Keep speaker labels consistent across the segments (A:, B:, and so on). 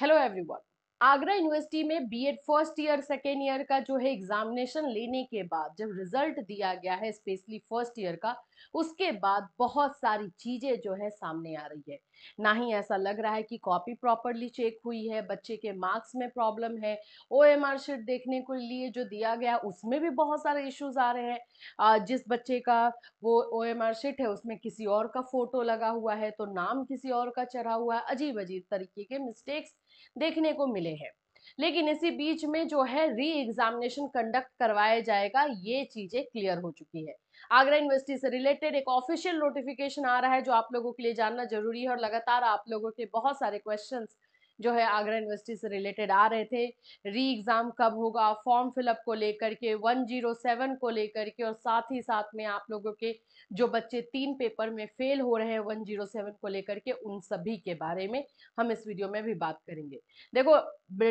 A: hello everyone Agra university में BEd first year second year का जो है एग्जामिनेशन लेने के बाद जब रिजल्ट दिया गया है स्पेशली फर्स्ट ईयर का उसके बाद बहुत सारी चीज़ें जो है सामने आ रही है ना ही ऐसा लग रहा है कि कॉपी प्रॉपरली चेक हुई है बच्चे के मार्क्स में प्रॉब्लम है ओ एम आर शीट देखने के लिए जो दिया गया उसमें भी बहुत सारे इश्यूज आ रहे हैं जिस बच्चे का वो ओ एम आर शीट है उसमें किसी और का फोटो लगा हुआ है तो नाम किसी और का चढ़ा हुआ है अजीब अजीब तरीके के मिस्टेक्स देखने को मिले हैं लेकिन इसी बीच में जो है री एग्जामिनेशन कंडक्ट करवाया जाएगा ये चीजें क्लियर हो चुकी है आगरा यूनिवर्सिटी से रिलेटेड एक ऑफिशियल नोटिफिकेशन आ रहा है जो आप लोगों के लिए जानना जरूरी है और लगातार आप लोगों के बहुत सारे क्वेश्चंस जो है आगरा यूनिवर्सिटी से रिलेटेड आ रहे थे री एग्ज़ाम कब होगा फॉर्म फिलअप को लेकर के 107 को लेकर के और साथ ही साथ में आप लोगों के जो बच्चे तीन पेपर में फेल हो रहे हैं 107 को लेकर के उन सभी के बारे में हम इस वीडियो में भी बात करेंगे देखो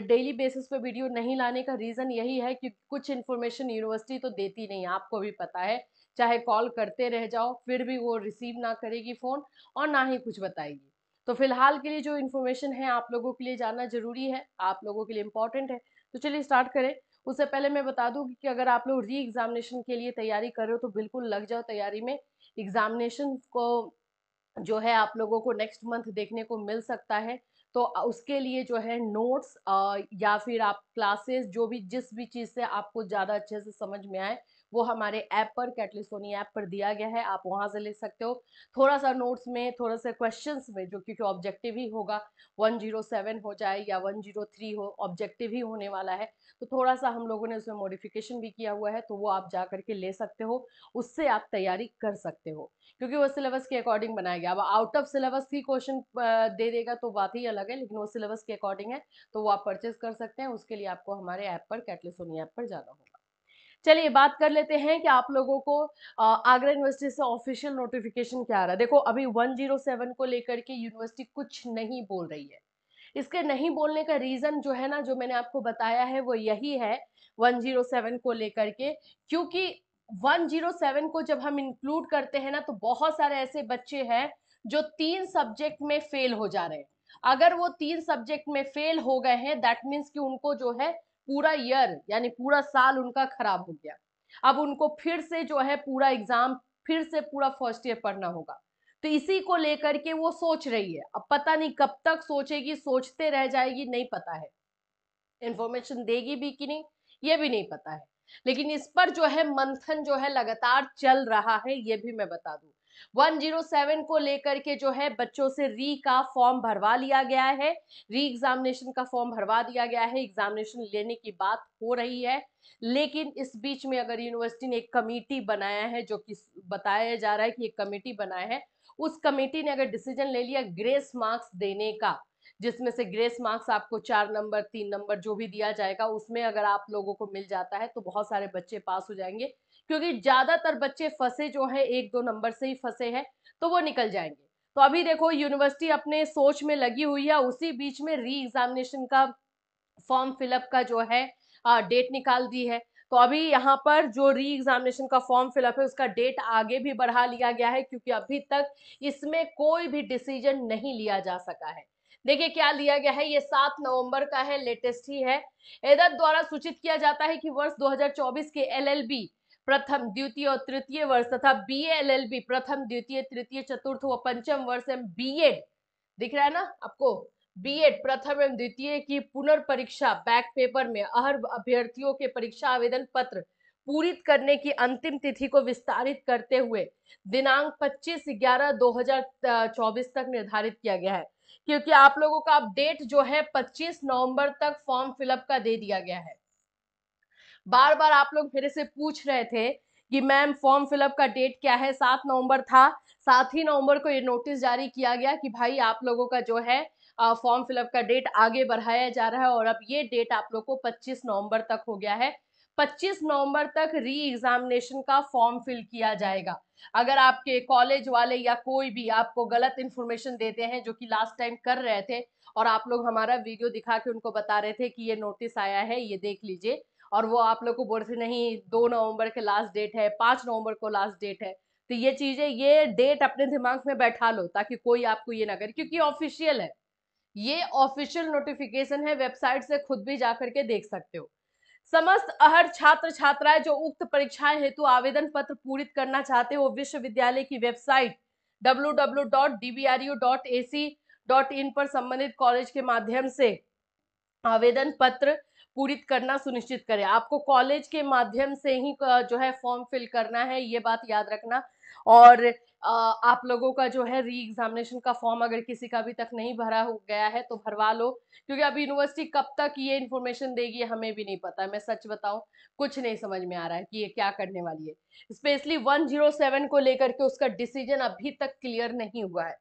A: डेली बेसिस पे वीडियो नहीं लाने का रीज़न यही है कि कुछ इन्फॉर्मेशन यूनिवर्सिटी तो देती नहीं आपको भी पता है चाहे कॉल करते रह जाओ फिर भी वो रिसीव ना करेगी फ़ोन और ना ही कुछ बताएगी तो फिलहाल के लिए जो इन्फॉर्मेशन है आप लोगों के लिए जानना जरूरी है आप लोगों के लिए इम्पोर्टेंट है तो चलिए स्टार्ट करें उससे पहले मैं बता दूँ कि अगर आप लोग री एग्जामिनेशन के लिए तैयारी कर रहे हो तो बिल्कुल लग जाओ तैयारी में एग्जामिनेशन को जो है आप लोगों को नेक्स्ट मंथ देखने को मिल सकता है तो उसके लिए जो है नोट्स या फिर आप क्लासेस जो भी जिस भी चीज़ से आपको ज़्यादा अच्छे से समझ में आए वो हमारे ऐप पर कैटलिस्ट सोनी ऐप पर दिया गया है आप वहाँ से ले सकते हो थोड़ा सा नोट्स में थोड़ा सा क्वेश्चन में जो क्योंकि ऑब्जेक्टिव ही होगा 107 हो जाए या 103 हो ऑब्जेक्टिव ही होने वाला है तो थोड़ा सा हम लोगों ने उसमें मॉडिफिकेशन भी किया हुआ है तो वो आप जा करके ले सकते हो उससे आप तैयारी कर सकते हो क्योंकि वो सिलेबस के अकॉर्डिंग बनाया गया अब आउट ऑफ सिलेबस ही क्वेश्चन दे देगा तो बात ही अलग है लेकिन वो सिलेबस के अकॉर्डिंग है तो वो आप परचेज कर सकते हैं उसके लिए आपको हमारे ऐप पर सोनी ऐप पर जाना होगा चलिए बात कर लेते हैं कि आप लोगों को आगरा यूनिवर्सिटी से ऑफिशियल नोटिफिकेशन क्या आ रहा है देखो अभी 107 को लेकर के यूनिवर्सिटी कुछ नहीं बोल रही है इसके नहीं बोलने का रीज़न जो है ना जो मैंने आपको बताया है वो यही है 107 को लेकर के क्योंकि 107 को जब हम इंक्लूड करते हैं ना तो बहुत सारे ऐसे बच्चे हैं जो तीन सब्जेक्ट में फेल हो जा रहे हैं अगर वो तीन सब्जेक्ट में फेल हो गए हैं दैट मीन्स कि उनको जो है पूरा ईयर यानी पूरा साल उनका खराब हो गया अब उनको फिर से जो है पूरा एग्जाम फिर से पूरा फर्स्ट ईयर पढ़ना होगा तो इसी को लेकर के वो सोच रही है अब पता नहीं कब तक सोचेगी सोचते रह जाएगी नहीं पता है इंफॉर्मेशन देगी भी कि नहीं ये भी नहीं पता है लेकिन इस पर जो है मंथन जो है लगातार चल रहा है ये भी मैं बता दूं 107 को लेकर के जो है बच्चों से री का फॉर्म भरवा लिया गया है री एग्जामिनेशन का फॉर्म भरवा दिया गया है एग्जामिनेशन लेने की बात हो रही है लेकिन इस बीच में अगर यूनिवर्सिटी ने एक कमेटी बनाया है जो कि बताया जा रहा है कि एक कमेटी बनाया है उस कमेटी ने अगर डिसीजन ले लिया ग्रेस मार्क्स देने का जिसमें से ग्रेस मार्क्स आपको चार नंबर तीन नंबर जो भी दिया जाएगा उसमें अगर आप लोगों को मिल जाता है तो बहुत सारे बच्चे पास हो जाएंगे क्योंकि ज्यादातर बच्चे फंसे जो है एक दो नंबर से ही फंसे हैं तो वो निकल जाएंगे तो अभी देखो यूनिवर्सिटी अपने सोच में लगी हुई है उसी बीच में री एग्जामिनेशन का फॉर्म फिलअप का जो है आ, डेट निकाल दी है तो अभी यहाँ पर जो री एग्जामिनेशन का फॉर्म फिलअप है उसका डेट आगे भी बढ़ा लिया गया है क्योंकि अभी तक इसमें कोई भी डिसीजन नहीं लिया जा सका है देखिए क्या लिया गया है ये सात नवंबर का है लेटेस्ट ही है एदत द्वारा सूचित किया जाता है कि वर्ष 2024 के एलएलबी प्रथम द्वितीय और तृतीय वर्ष तथा बी एल एल बी प्रथम द्वितीय तृतीय चतुर्थ व पंचम वर्ष एवं बी एड दिख रहा है ना आपको बी एड प्रथम एवं द्वितीय की पुनर्परीक्षा बैक पेपर में अहर अभ्यर्थियों के परीक्षा आवेदन पत्र पूरित करने की अंतिम तिथि को विस्तारित करते हुए दिनांक 25 ग्यारह 2024 तक निर्धारित किया गया है क्योंकि आप लोगों का अपडेट जो है 25 नवंबर तक फॉर्म फिलअप का दे दिया गया है बार बार आप लोग मेरे से पूछ रहे थे कि मैम फॉर्म फिलअप का डेट क्या है सात नवंबर था सात ही नवंबर को ये नोटिस जारी किया गया कि भाई आप लोगों का जो है फॉर्म फिलअप का डेट आगे बढ़ाया जा रहा है और अब ये डेट आप लोग को 25 नवंबर तक हो गया है 25 नवंबर तक री एग्जामिनेशन का फॉर्म फिल किया जाएगा अगर आपके कॉलेज वाले या कोई भी आपको गलत इन्फॉर्मेशन देते हैं जो कि लास्ट टाइम कर रहे थे और आप लोग हमारा वीडियो दिखा के उनको बता रहे थे कि ये नोटिस आया है ये देख लीजिए और वो आप लोग को बोल रहे नहीं दो नवंबर के लास्ट डेट है पाँच नवंबर को लास्ट डेट है तो ये चीज़ें ये डेट अपने दिमाग में बैठा लो ताकि कोई आपको ये ना करे क्योंकि ऑफिशियल है ये ऑफिशियल नोटिफिकेशन है वेबसाइट से खुद भी जा करके देख सकते हो समस्त अहर छात्र छात्राएं जो उक्त परीक्षाएं हेतु आवेदन पत्र पूरित करना चाहते हो विश्वविद्यालय की वेबसाइट www.dbru.ac.in पर संबंधित कॉलेज के माध्यम से आवेदन पत्र पूरी करना सुनिश्चित करें आपको कॉलेज के माध्यम से ही जो है फॉर्म फिल करना है ये बात याद रखना और आप लोगों का जो है री एग्जामिनेशन का फॉर्म अगर किसी का अभी तक नहीं भरा हो गया है तो भरवा लो क्योंकि अब यूनिवर्सिटी कब तक ये इन्फॉर्मेशन देगी हमें भी नहीं पता मैं सच बताऊं कुछ नहीं समझ में आ रहा है कि ये क्या करने वाली है स्पेशली 107 को लेकर के उसका डिसीजन अभी तक क्लियर नहीं हुआ है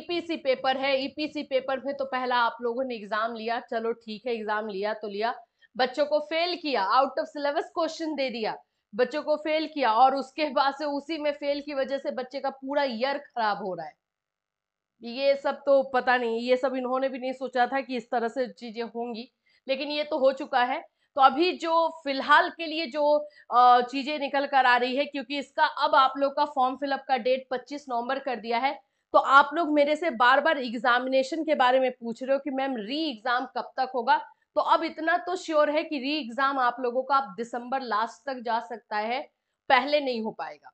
A: ईपीसी पेपर है ईपीसी पेपर में तो पहला आप लोगों ने एग्जाम लिया चलो ठीक है एग्जाम लिया तो लिया बच्चों को फेल किया आउट ऑफ सिलेबस क्वेश्चन दे दिया बच्चों को फेल किया और उसके बाद से उसी में फेल की वजह से बच्चे का पूरा ईयर खराब हो रहा है ये सब तो पता नहीं ये सब इन्होंने भी नहीं सोचा था कि इस तरह से चीजें होंगी लेकिन ये तो हो चुका है तो अभी जो फिलहाल के लिए जो चीजें निकल कर आ रही है क्योंकि इसका अब आप लोग का फॉर्म फिलअप का डेट 25 नवंबर कर दिया है तो आप लोग मेरे से बार बार एग्जामिनेशन के बारे में पूछ रहे हो कि मैम री एग्जाम कब तक होगा तो अब इतना तो श्योर है कि री एग्जाम आप लोगों का आप दिसंबर लास्ट तक जा सकता है पहले नहीं हो पाएगा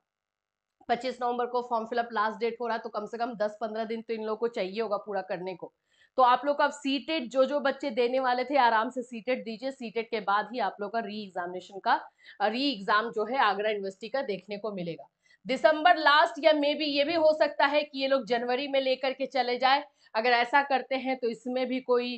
A: 25 नवंबर को फॉर्म फिलअप लास्ट डेट हो रहा है तो कम से कम 10-15 दिन तो इन लोगों को चाहिए होगा पूरा करने को तो आप लोग अब सीटेट जो जो बच्चे देने वाले थे आराम से सीटेट दीजिए सीटेट के बाद ही आप लोग का री एग्जामिनेशन का री एग्जाम जो है आगरा यूनिवर्सिटी का देखने को मिलेगा दिसंबर लास्ट या मे बी ये भी हो सकता है कि ये लोग जनवरी में लेकर के चले जाए अगर ऐसा करते हैं तो इसमें भी कोई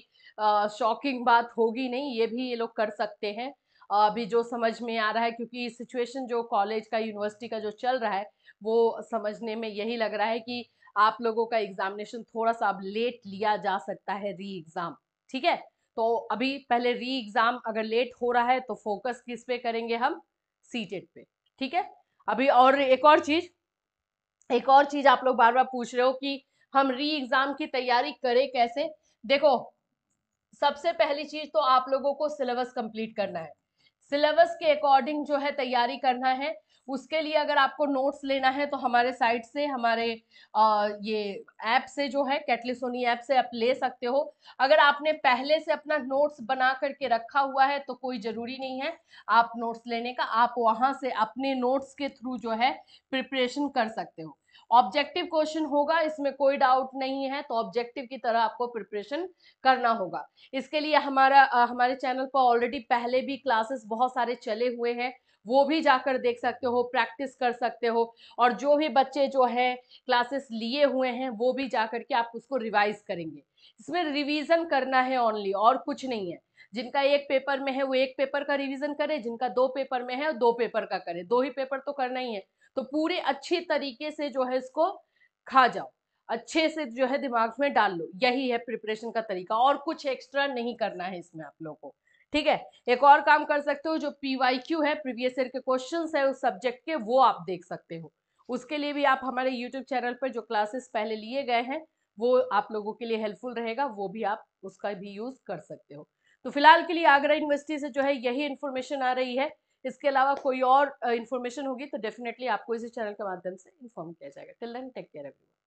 A: शॉकिंग बात होगी नहीं ये भी ये लोग कर सकते हैं अभी जो समझ में आ रहा है क्योंकि सिचुएशन जो कॉलेज का यूनिवर्सिटी का जो चल रहा है वो समझने में यही लग रहा है कि आप लोगों का एग्जामिनेशन थोड़ा सा अब लेट लिया जा सकता है री एग्ज़ाम ठीक है तो अभी पहले री एग्ज़ाम अगर लेट हो रहा है तो फोकस किस पे करेंगे हम सीटेड पे ठीक है अभी और एक और चीज़ एक और चीज़ आप लोग बार बार पूछ रहे हो कि हम री एग्ज़ाम की तैयारी करें कैसे देखो सबसे पहली चीज तो आप लोगों को सिलेबस कंप्लीट करना है सिलेबस के अकॉर्डिंग जो है तैयारी करना है उसके लिए अगर आपको नोट्स लेना है तो हमारे साइट से हमारे आ, ये ऐप से जो है कैटलिसोनी ऐप से आप ले सकते हो अगर आपने पहले से अपना नोट्स बना करके रखा हुआ है तो कोई ज़रूरी नहीं है आप नोट्स लेने का आप वहाँ से अपने नोट्स के थ्रू जो है प्रिपरेशन कर सकते हो ऑब्जेक्टिव क्वेश्चन होगा इसमें कोई डाउट नहीं है तो ऑब्जेक्टिव की तरह आपको प्रिपरेशन करना होगा इसके लिए हमारा आ, हमारे चैनल पर ऑलरेडी पहले भी क्लासेस बहुत सारे चले हुए हैं वो भी जाकर देख सकते हो प्रैक्टिस कर सकते हो और जो भी बच्चे जो है क्लासेस लिए हुए हैं वो भी जाकर के आप उसको रिवाइज करेंगे इसमें रिवीजन करना है ओनली और कुछ नहीं है जिनका एक पेपर में है वो एक पेपर का रिवीजन करे जिनका दो पेपर में है दो पेपर का करे दो ही पेपर तो करना ही है तो पूरे अच्छे तरीके से जो है इसको खा जाओ अच्छे से जो है दिमाग में डाल लो यही है प्रिपरेशन का तरीका और कुछ एक्स्ट्रा नहीं करना है इसमें आप लोगों को ठीक है एक और काम कर सकते हो जो वाई क्यू है प्रीवियस ईयर के क्वेश्चन है उस सब्जेक्ट के वो आप देख सकते हो उसके लिए भी आप हमारे यूट्यूब चैनल पर जो क्लासेस पहले लिए गए हैं वो आप लोगों के लिए हेल्पफुल रहेगा वो भी आप उसका भी यूज कर सकते हो तो फिलहाल के लिए आगरा यूनिवर्सिटी से जो है यही इन्फॉर्मेशन आ रही है इसके अलावा कोई और इन्फॉर्मेशन होगी तो डेफिनेटली आपको इसी चैनल के माध्यम से इन्फॉर्म किया जाएगा till then take care everyone